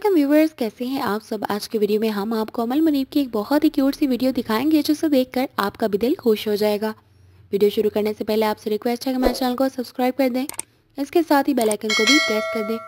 welcome viewers कैसे हैं आप सब आज के वीडियो में हम आपको अमल मुनीब की एक बहुत ही क्यूट सी वीडियो दिखाएंगे जिसे देखकर आपका भी दिल खुश हो जाएगा वीडियो शुरू करने से पहले आपसे रिक्वेस्ट है कि मेरे चैनल को सब्सक्राइब कर दें इसके साथ ही बेल आइकन को भी प्रेस कर दें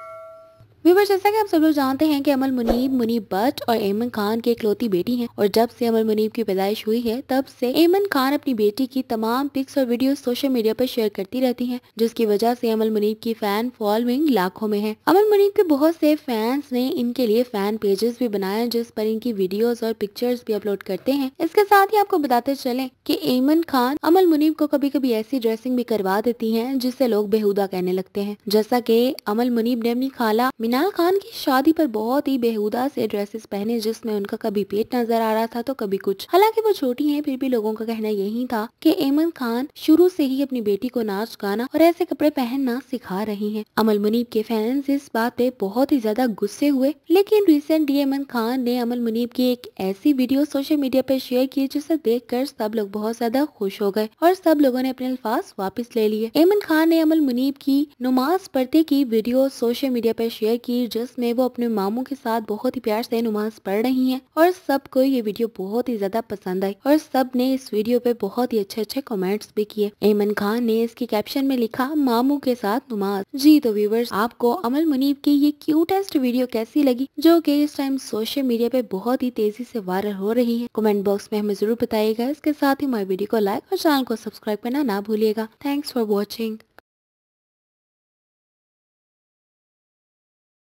व्यूवर जैसा कि आप सब लोग जानते हैं कि अमल मुनीब मुनीब बट और एमन खान की इकलौती बेटी हैं और जब से अमल मुनीब की पैदाइश हुई है तब से एमन खान अपनी बेटी की तमाम पिक्स और वीडियो सोशल मीडिया पर शेयर करती रहती हैं जिसकी वजह से अमल मुनीब की फैन फॉलोइंग लाखों में है अमल मुनीब के बहुत से फैंस ने इनके लिए फैन पेजेस भी बनाए जिस पर इनकी वीडियोज और पिक्चर्स भी अपलोड करते हैं इसके साथ ही आपको बताते चले की एमन खान अमल मुनीब को कभी कभी ऐसी ड्रेसिंग भी करवा देती है जिससे लोग बेहुदा कहने लगते हैं जैसा की अमल मुनीब ने अपनी खाला इना खान की शादी पर बहुत ही बेहुदा से ड्रेसेस पहने जिसमें उनका कभी पेट नजर आ रहा था तो कभी कुछ हालांकि वो छोटी हैं फिर भी लोगों का कहना यही था कि एमन खान शुरू से ही अपनी बेटी को नाच गाना और ऐसे कपड़े पहनना सिखा रही हैं अमल मुनीब के फैंस इस बात पे बहुत ही ज्यादा गुस्से हुए लेकिन रिसेंटली एमन खान ने अमल मुनीब की एक ऐसी वीडियो सोशल मीडिया पर शेयर की जिसे देख सब लोग बहुत ज्यादा खुश हो गए और सब लोगों ने अपने अल्फाज वापिस ले लिए एमन खान ने अमल मुनीब की नुमाज पढ़ते की वीडियो सोशल मीडिया पर शेयर की जिसमें वो अपने मामू के साथ बहुत ही प्यार से नमाज पढ़ रही हैं और सबको ये वीडियो बहुत ही ज्यादा पसंद आई और सब ने इस वीडियो पे बहुत ही अच्छे अच्छे कमेंट्स भी किए एमन खान ने इसके कैप्शन में लिखा मामू के साथ नमाज जी तो व्यूवर्स आपको अमल मुनीब की ये क्यूटेस्ट वीडियो कैसी लगी जो की इस टाइम सोशल मीडिया पे बहुत ही तेजी से वायरल हो रही है कमेंट बॉक्स में हमें जरूर बताइएगा इसके साथ ही हमारे वीडियो को लाइक और चैनल को सब्सक्राइब करना ना भूलिएगा थैंक्स फॉर वॉचिंग